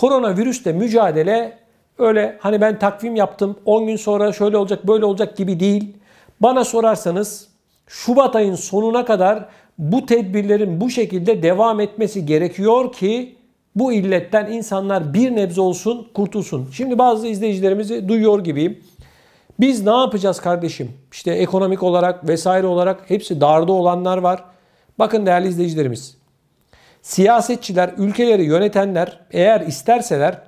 koronavirüsle mücadele öyle hani ben takvim yaptım 10 gün sonra şöyle olacak böyle olacak gibi değil. Bana sorarsanız Şubat ayın sonuna kadar bu tedbirlerin bu şekilde devam etmesi gerekiyor ki bu illetten insanlar bir nebze olsun kurtulsun. Şimdi bazı izleyicilerimizi duyuyor gibiyim. Biz ne yapacağız kardeşim? İşte ekonomik olarak vesaire olarak hepsi darda olanlar var. Bakın değerli izleyicilerimiz siyasetçiler, ülkeleri yönetenler eğer isterseler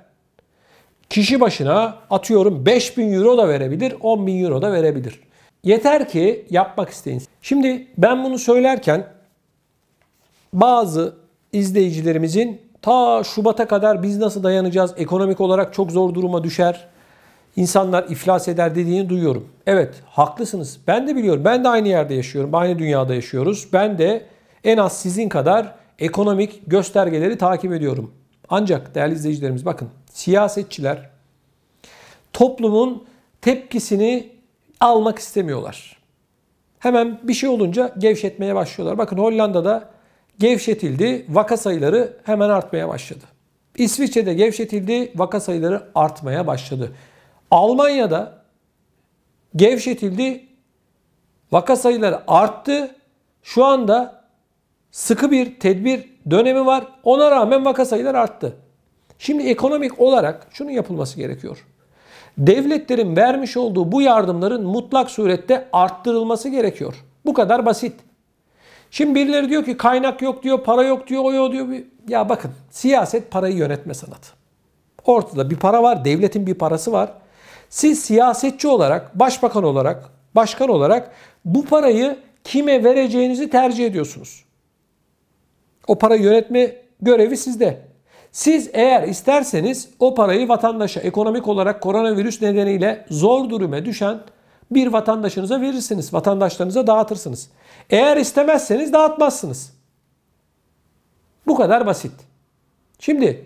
kişi başına atıyorum 5000 euro da verebilir, 10 bin euro da verebilir. Yeter ki yapmak isteyin. Şimdi ben bunu söylerken bazı izleyicilerimizin ta Şubat'a kadar biz nasıl dayanacağız? Ekonomik olarak çok zor duruma düşer. insanlar iflas eder dediğini duyuyorum. Evet haklısınız. Ben de biliyorum. Ben de aynı yerde yaşıyorum. Aynı dünyada yaşıyoruz. Ben de en az sizin kadar ekonomik göstergeleri takip ediyorum. Ancak değerli izleyicilerimiz bakın siyasetçiler toplumun tepkisini almak istemiyorlar. Hemen bir şey olunca gevşetmeye başlıyorlar. Bakın Hollanda'da gevşetildi, vaka sayıları hemen artmaya başladı. İsviçre'de gevşetildi, vaka sayıları artmaya başladı. Almanya'da gevşetildi, vaka sayıları arttı. Şu anda sıkı bir tedbir dönemi var. Ona rağmen vaka sayıları arttı. Şimdi ekonomik olarak şunun yapılması gerekiyor. Devletlerin vermiş olduğu bu yardımların mutlak surette arttırılması gerekiyor. Bu kadar basit. Şimdi birileri diyor ki kaynak yok diyor, para yok diyor, oyo diyor. Ya bakın siyaset parayı yönetme sanatı. Ortada bir para var, devletin bir parası var. Siz siyasetçi olarak, başbakan olarak, başkan olarak bu parayı kime vereceğinizi tercih ediyorsunuz. O para yönetme görevi sizde. Siz eğer isterseniz o parayı vatandaşa ekonomik olarak koronavirüs nedeniyle zor duruma düşen bir vatandaşınıza verirsiniz. Vatandaşlarınıza dağıtırsınız. Eğer istemezseniz dağıtmazsınız. Bu kadar basit. Şimdi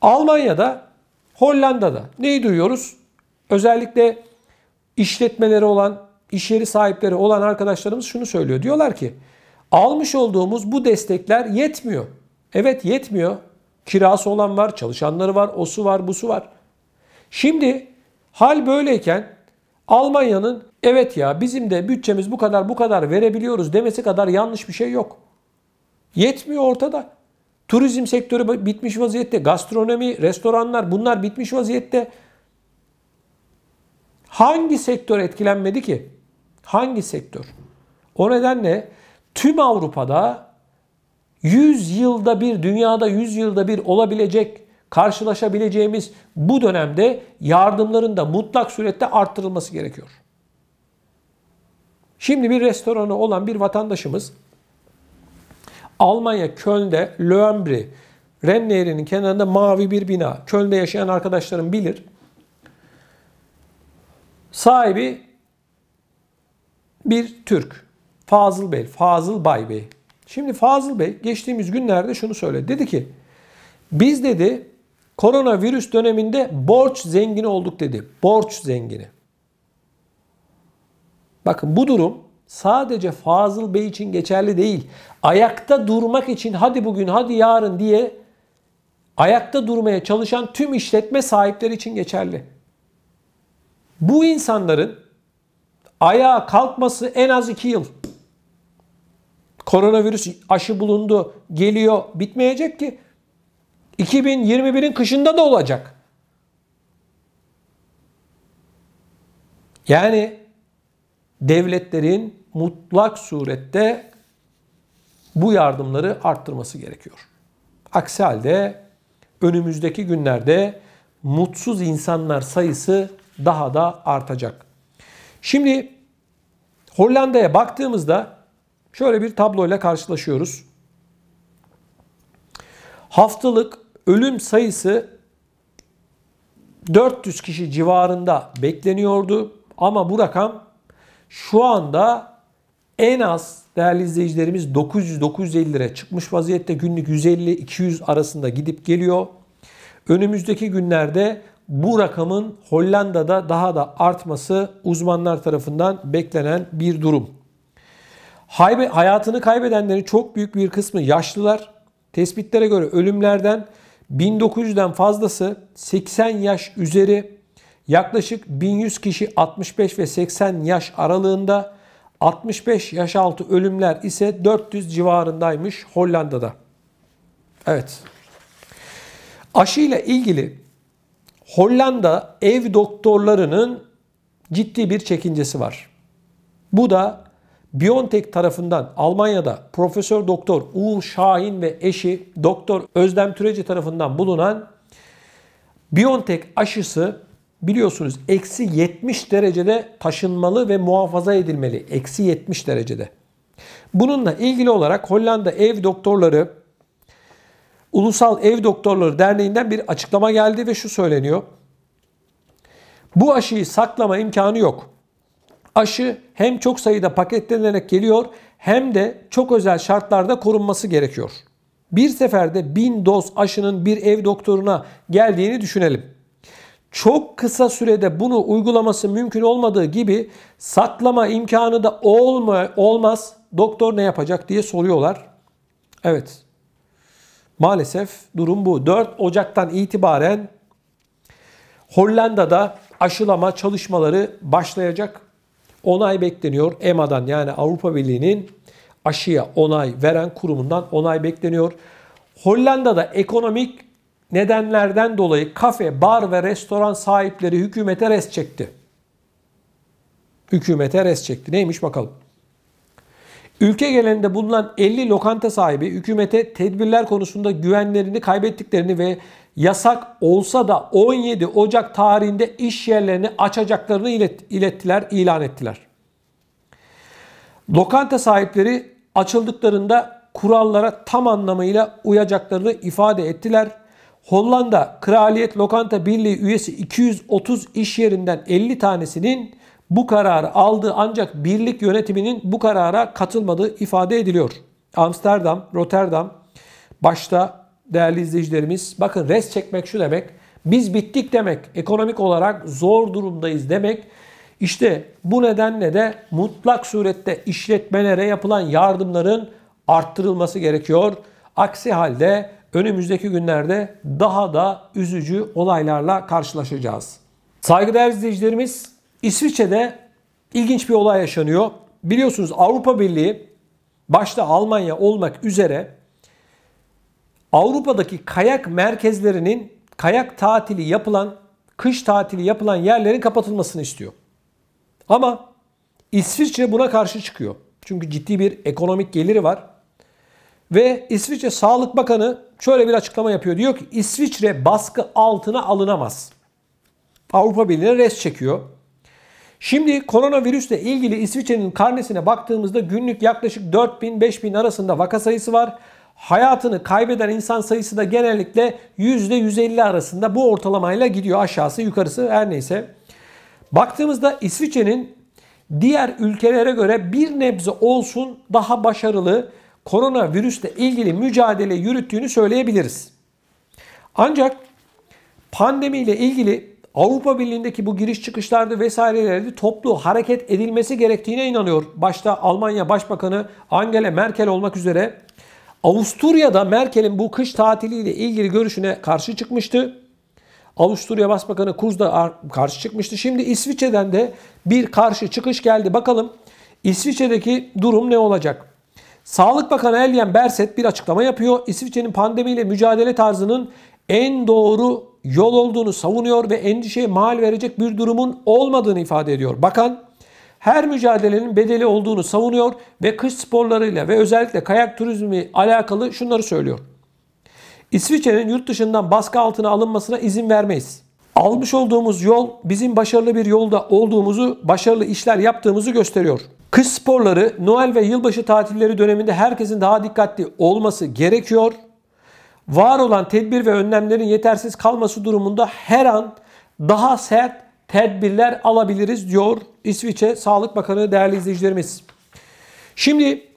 Almanya'da, Hollanda'da neyi duyuyoruz? Özellikle işletmeleri olan, iş yeri sahipleri olan arkadaşlarımız şunu söylüyor. Diyorlar ki Almış olduğumuz bu destekler yetmiyor. Evet yetmiyor. Kirası olan var, çalışanları var, o su var, bu su var. Şimdi hal böyleyken Almanya'nın evet ya bizim de bütçemiz bu kadar bu kadar verebiliyoruz demesi kadar yanlış bir şey yok. Yetmiyor ortada. Turizm sektörü bitmiş vaziyette. Gastronomi, restoranlar bunlar bitmiş vaziyette. Hangi sektör etkilenmedi ki? Hangi sektör? O nedenle tüm Avrupa'da 100 yılda bir, dünyada 100 yılda bir olabilecek, karşılaşabileceğimiz bu dönemde yardımların da mutlak surette arttırılması gerekiyor. Şimdi bir restoranı olan bir vatandaşımız Almanya Köln'de Lömbri, Ren Nehri'nin kenarında mavi bir bina. Köln'de yaşayan arkadaşlarım bilir. Sahibi bir Türk. Fazıl Bey, Fazıl Bay Bey. Şimdi Fazıl Bey geçtiğimiz günlerde şunu söyledi. Dedi ki biz dedi koronavirüs döneminde borç zengini olduk dedi. Borç zengini. Bakın bu durum sadece Fazıl Bey için geçerli değil. Ayakta durmak için hadi bugün hadi yarın diye ayakta durmaya çalışan tüm işletme sahipleri için geçerli. Bu insanların ayağa kalkması en az 2 yıl. Koronavirüs aşı bulundu, geliyor, bitmeyecek ki. 2021'in kışında da olacak. Yani devletlerin mutlak surette bu yardımları arttırması gerekiyor. Aksi halde önümüzdeki günlerde mutsuz insanlar sayısı daha da artacak. Şimdi Hollanda'ya baktığımızda Şöyle bir tabloyla karşılaşıyoruz. Haftalık ölüm sayısı 400 kişi civarında bekleniyordu. Ama bu rakam şu anda en az değerli izleyicilerimiz 900-950 lira çıkmış vaziyette günlük 150-200 arasında gidip geliyor. Önümüzdeki günlerde bu rakamın Hollanda'da daha da artması uzmanlar tarafından beklenen bir durum. Haybe, hayatını kaybedenlerin çok büyük bir kısmı yaşlılar. Tespitlere göre ölümlerden 1900'den fazlası 80 yaş üzeri yaklaşık 1100 kişi 65 ve 80 yaş aralığında 65 yaş altı ölümler ise 400 civarındaymış Hollanda'da. Evet. Aşı ile ilgili Hollanda ev doktorlarının ciddi bir çekincesi var. Bu da BioNTech tarafından Almanya'da Profesör Doktor Uğur Şahin ve eşi Doktor Özlem Türeci tarafından bulunan BioNTech aşısı biliyorsunuz eksi 70 derecede taşınmalı ve muhafaza edilmeli. Eksi 70 derecede. Bununla ilgili olarak Hollanda Ev Doktorları Ulusal Ev Doktorları Derneği'nden bir açıklama geldi ve şu söyleniyor. Bu aşıyı saklama imkanı yok aşı hem çok sayıda paketlenerek geliyor hem de çok özel şartlarda korunması gerekiyor. Bir seferde 1000 doz aşının bir ev doktoruna geldiğini düşünelim. Çok kısa sürede bunu uygulaması mümkün olmadığı gibi saklama imkanı da olma, olmaz. Doktor ne yapacak diye soruyorlar. Evet. Maalesef durum bu. 4 Ocak'tan itibaren Hollanda'da aşılama çalışmaları başlayacak. Onay bekleniyor EMA'dan yani Avrupa Birliği'nin aşıya onay veren kurumundan onay bekleniyor. Hollanda'da ekonomik nedenlerden dolayı kafe, bar ve restoran sahipleri hükümete res çekti. Hükümete res çekti. Neymiş bakalım. Ülke genelinde bulunan 50 lokanta sahibi hükümete tedbirler konusunda güvenlerini kaybettiklerini ve yasak olsa da 17 Ocak tarihinde iş yerlerini açacaklarını ilet, ilettiler, ilan ettiler. Lokanta sahipleri açıldıklarında kurallara tam anlamıyla uyacaklarını ifade ettiler. Hollanda Kraliyet Lokanta Birliği üyesi 230 iş yerinden 50 tanesinin bu kararı aldı ancak birlik yönetiminin bu karara katılmadığı ifade ediliyor. Amsterdam, Rotterdam başta değerli izleyicilerimiz bakın res çekmek şu demek. Biz bittik demek. Ekonomik olarak zor durumdayız demek. İşte bu nedenle de mutlak surette işletmelere yapılan yardımların arttırılması gerekiyor. Aksi halde önümüzdeki günlerde daha da üzücü olaylarla karşılaşacağız. Saygıdeğer izleyicilerimiz İsviçre'de ilginç bir olay yaşanıyor. Biliyorsunuz Avrupa Birliği başta Almanya olmak üzere Avrupa'daki kayak merkezlerinin kayak tatili yapılan, kış tatili yapılan yerlerin kapatılmasını istiyor. Ama İsviçre buna karşı çıkıyor. Çünkü ciddi bir ekonomik geliri var. Ve İsviçre Sağlık Bakanı şöyle bir açıklama yapıyor. Diyor ki İsviçre baskı altına alınamaz. Avrupa Birliği'ne res çekiyor. Şimdi koronavirüsle ilgili İsviçre'nin karnesine baktığımızda günlük yaklaşık 4000-5000 arasında vaka sayısı var. Hayatını kaybeden insan sayısı da genellikle %150 arasında bu ortalamayla gidiyor aşağısı yukarısı her neyse. Baktığımızda İsviçre'nin diğer ülkelere göre bir nebze olsun daha başarılı koronavirüsle ilgili mücadele yürüttüğünü söyleyebiliriz. Ancak pandemiyle ilgili Avrupa Birliği'ndeki bu giriş çıkışlarda vesairelerde toplu hareket edilmesi gerektiğine inanıyor. Başta Almanya Başbakanı Angela Merkel olmak üzere Avusturya'da Merkel'in bu kış tatiliyle ilgili görüşüne karşı çıkmıştı. Avusturya Başbakanı Kurz da karşı çıkmıştı. Şimdi İsviçre'den de bir karşı çıkış geldi. Bakalım İsviçre'deki durum ne olacak? Sağlık Bakanı Elyen Berset bir açıklama yapıyor. İsviçre'nin pandemiyle mücadele tarzının en doğru yol olduğunu savunuyor ve endişeye mal verecek bir durumun olmadığını ifade ediyor. Bakan her mücadelenin bedeli olduğunu savunuyor ve kış sporlarıyla ve özellikle kayak turizmi alakalı şunları söylüyor. İsviçre'nin yurt dışından baskı altına alınmasına izin vermeyiz. Almış olduğumuz yol bizim başarılı bir yolda olduğumuzu, başarılı işler yaptığımızı gösteriyor. Kış sporları Noel ve yılbaşı tatilleri döneminde herkesin daha dikkatli olması gerekiyor var olan tedbir ve önlemlerin yetersiz kalması durumunda her an daha sert tedbirler alabiliriz diyor İsviçre Sağlık Bakanı değerli izleyicilerimiz. Şimdi